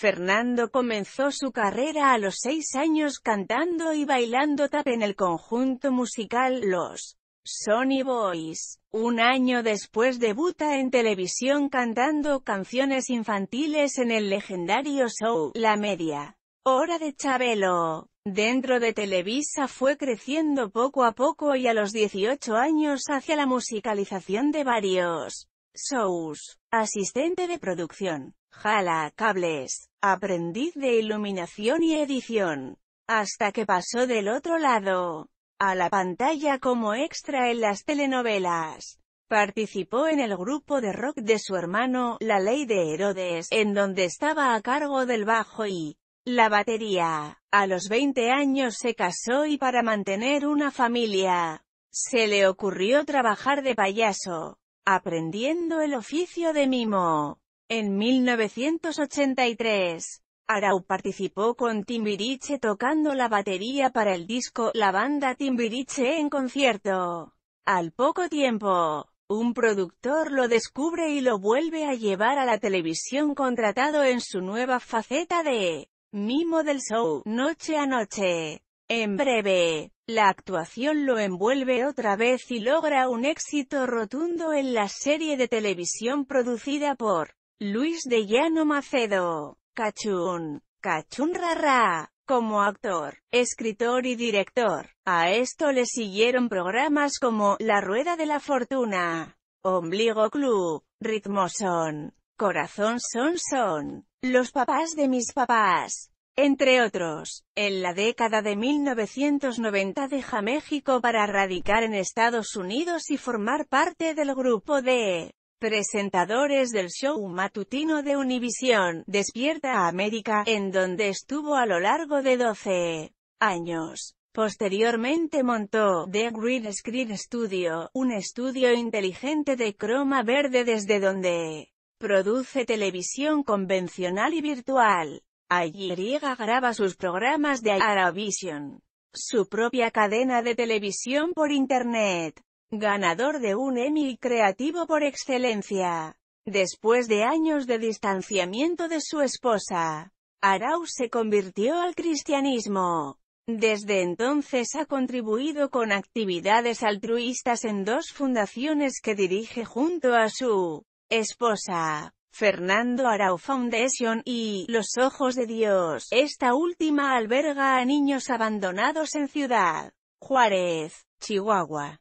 Fernando comenzó su carrera a los seis años cantando y bailando tap en el conjunto musical Los Sony Boys. Un año después debuta en televisión cantando canciones infantiles en el legendario show La Media. Hora de Chabelo. Dentro de Televisa fue creciendo poco a poco y a los 18 años hacia la musicalización de varios Sous, asistente de producción, jala cables, aprendiz de iluminación y edición, hasta que pasó del otro lado, a la pantalla como extra en las telenovelas. Participó en el grupo de rock de su hermano, La Ley de Herodes, en donde estaba a cargo del bajo y la batería. A los 20 años se casó y para mantener una familia, se le ocurrió trabajar de payaso. Aprendiendo el oficio de mimo. En 1983, Arau participó con Timbiriche tocando la batería para el disco La Banda Timbiriche en concierto. Al poco tiempo, un productor lo descubre y lo vuelve a llevar a la televisión contratado en su nueva faceta de Mimo del Show, Noche a Noche. En breve, la actuación lo envuelve otra vez y logra un éxito rotundo en la serie de televisión producida por Luis de Llano Macedo, Cachún, Cachún rara como actor, escritor y director. A esto le siguieron programas como La Rueda de la Fortuna, Ombligo Club, Ritmo Son, Corazón Son Son, Los Papás de Mis Papás, entre otros, en la década de 1990 deja México para radicar en Estados Unidos y formar parte del grupo de presentadores del show matutino de Univision, Despierta a América, en donde estuvo a lo largo de 12 años. Posteriormente montó The Green Screen Studio, un estudio inteligente de croma verde desde donde produce televisión convencional y virtual. Allí Griega graba sus programas de Aravision, su propia cadena de televisión por Internet, ganador de un Emmy creativo por excelencia. Después de años de distanciamiento de su esposa, Arau se convirtió al cristianismo. Desde entonces ha contribuido con actividades altruistas en dos fundaciones que dirige junto a su esposa. Fernando Arau Foundation y Los Ojos de Dios. Esta última alberga a niños abandonados en Ciudad Juárez, Chihuahua.